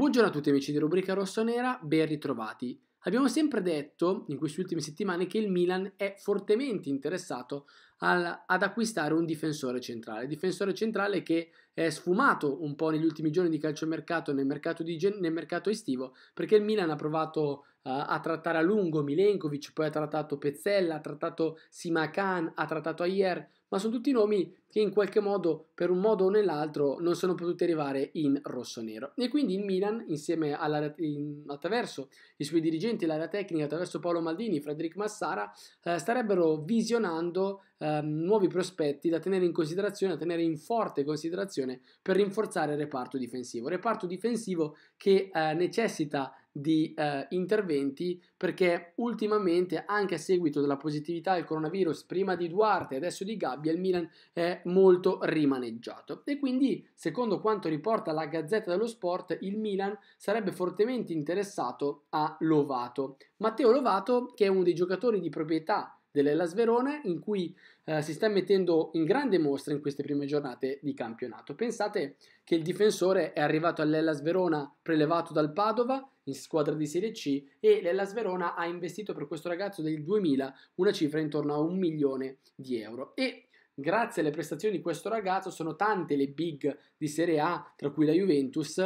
Buongiorno a tutti amici di Rubrica Rossonera, ben ritrovati. Abbiamo sempre detto in queste ultime settimane che il Milan è fortemente interessato al, ad acquistare un difensore centrale, difensore centrale che è sfumato un po' negli ultimi giorni di calciomercato nel mercato, di, nel mercato estivo perché il Milan ha provato uh, a trattare a lungo Milenkovic, poi ha trattato Pezzella, ha trattato Simakan, ha trattato Ayer, ma sono tutti nomi che in qualche modo, per un modo o nell'altro, non sono potuti arrivare in rosso-nero. E quindi il Milan, insieme alla, in, attraverso i suoi dirigenti, l'area tecnica, attraverso Paolo Maldini, Frederic Massara, eh, starebbero visionando eh, nuovi prospetti da tenere in considerazione, da tenere in forte considerazione per rinforzare il reparto difensivo. Reparto difensivo che eh, necessita di eh, interventi perché ultimamente anche a seguito della positività del coronavirus prima di Duarte e adesso di Gabbia il Milan è molto rimaneggiato e quindi secondo quanto riporta la Gazzetta dello Sport il Milan sarebbe fortemente interessato a Lovato. Matteo Lovato che è uno dei giocatori di proprietà dell'Elas Verona in cui eh, si sta mettendo in grande mostra in queste prime giornate di campionato. Pensate che il difensore è arrivato all'Elas Verona prelevato dal Padova in squadra di Serie C e l'Ellas Verona ha investito per questo ragazzo del 2000 una cifra intorno a un milione di euro e grazie alle prestazioni di questo ragazzo sono tante le big di Serie A, tra cui la Juventus,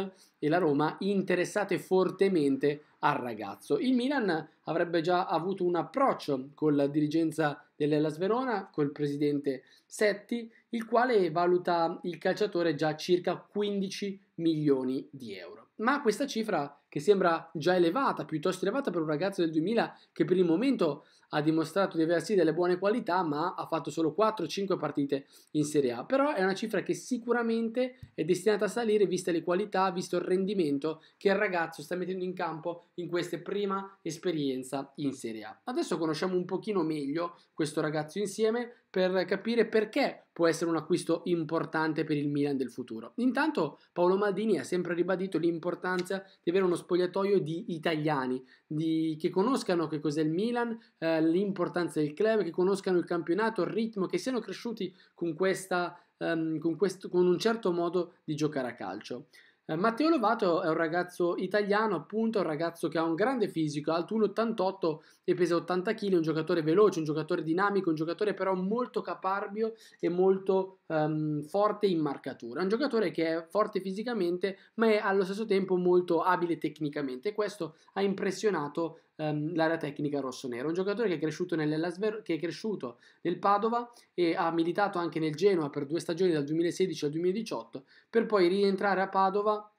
e la Roma interessate fortemente al ragazzo. Il Milan avrebbe già avuto un approccio con la dirigenza dell'Elas Verona, col presidente Setti, il quale valuta il calciatore già circa 15 milioni di euro. Ma questa cifra, che sembra già elevata, piuttosto elevata per un ragazzo del 2000 che per il momento ha dimostrato di sì delle buone qualità, ma ha fatto solo 4-5 partite in Serie A, però è una cifra che sicuramente è destinata a salire, vista le qualità, visto il rendimento rendimento che il ragazzo sta mettendo in campo in questa prima esperienza in Serie A. Adesso conosciamo un pochino meglio questo ragazzo insieme per capire perché può essere un acquisto importante per il Milan del futuro. Intanto Paolo Maldini ha sempre ribadito l'importanza di avere uno spogliatoio di italiani, di, che conoscano che cos'è il Milan, eh, l'importanza del club, che conoscano il campionato, il ritmo, che siano cresciuti con, questa, um, con, questo, con un certo modo di giocare a calcio. Eh, Matteo Lovato è un ragazzo italiano, appunto, un ragazzo che ha un grande fisico, alto 1,88 e pesa 80 kg, un giocatore veloce, un giocatore dinamico, un giocatore però molto caparbio e molto um, forte in marcatura. Un giocatore che è forte fisicamente ma è allo stesso tempo molto abile tecnicamente questo ha impressionato ehm, l'area tecnica rosso-nero. Un giocatore che è, cresciuto, che è cresciuto nel Padova e ha militato anche nel Genoa per due stagioni dal 2016 al 2018, per poi rientrare a Padova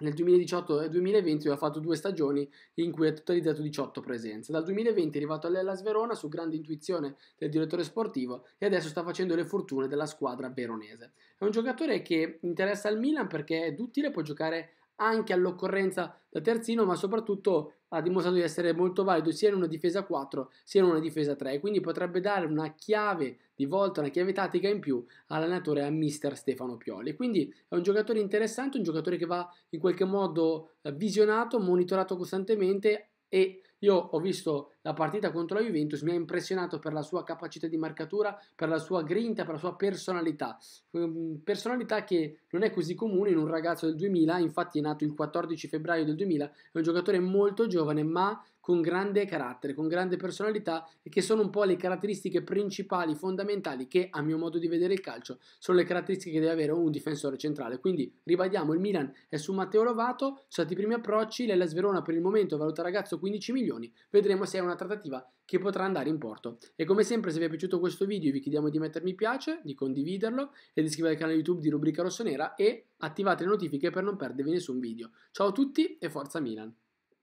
nel 2018 e 2020 dove ha fatto due stagioni in cui ha totalizzato 18 presenze. Dal 2020 è arrivato all'Ellas Verona su grande intuizione del direttore sportivo e adesso sta facendo le fortune della squadra veronese. È un giocatore che interessa al Milan perché è duttile, può giocare anche all'occorrenza da terzino, ma soprattutto ha dimostrato di essere molto valido sia in una difesa 4 sia in una difesa 3, quindi potrebbe dare una chiave di volta, una chiave tattica in più all'allenatore, a mister Stefano Pioli. Quindi è un giocatore interessante, un giocatore che va in qualche modo eh, visionato, monitorato costantemente e io ho visto la partita contro la Juventus mi ha impressionato per la sua capacità di marcatura, per la sua grinta, per la sua personalità. Mm, personalità che non è così comune in un ragazzo del 2000, infatti è nato il 14 febbraio del 2000, è un giocatore molto giovane ma con grande carattere, con grande personalità e che sono un po' le caratteristiche principali, fondamentali che a mio modo di vedere il calcio sono le caratteristiche che deve avere un difensore centrale. Quindi ribadiamo, il Milan è su Matteo Lovato, sono stati i primi approcci, l'Ellas Verona per il momento valuta ragazzo 15 milioni, vedremo se è una trattativa che potrà andare in porto. E come sempre se vi è piaciuto questo video vi chiediamo di mettermi piace, di condividerlo e di iscrivervi al canale YouTube di Rubrica Rossonera e attivate le notifiche per non perdervi nessun video. Ciao a tutti e forza Milan!